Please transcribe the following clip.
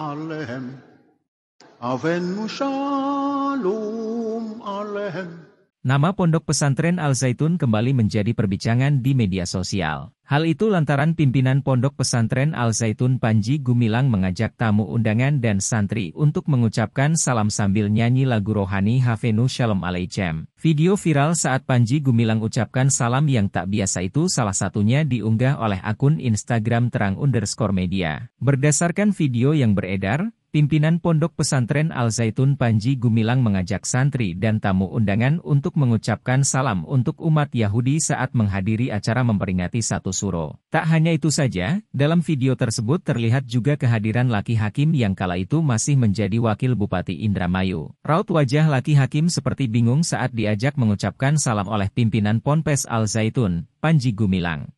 عليهم أفن شالوم عليهم Nama Pondok Pesantren Al-Zaitun kembali menjadi perbincangan di media sosial. Hal itu lantaran pimpinan Pondok Pesantren Al-Zaitun Panji Gumilang mengajak tamu undangan dan santri untuk mengucapkan salam sambil nyanyi lagu rohani Havenu Shalom Aleichem. Video viral saat Panji Gumilang ucapkan salam yang tak biasa itu salah satunya diunggah oleh akun Instagram terang underscore media. Berdasarkan video yang beredar, Pimpinan Pondok Pesantren Al-Zaitun Panji Gumilang mengajak santri dan tamu undangan untuk mengucapkan salam untuk umat Yahudi saat menghadiri acara memperingati satu suro. Tak hanya itu saja, dalam video tersebut terlihat juga kehadiran Laki Hakim yang kala itu masih menjadi wakil Bupati Indramayu. Raut wajah Laki Hakim seperti bingung saat diajak mengucapkan salam oleh pimpinan Ponpes Al-Zaitun, Panji Gumilang.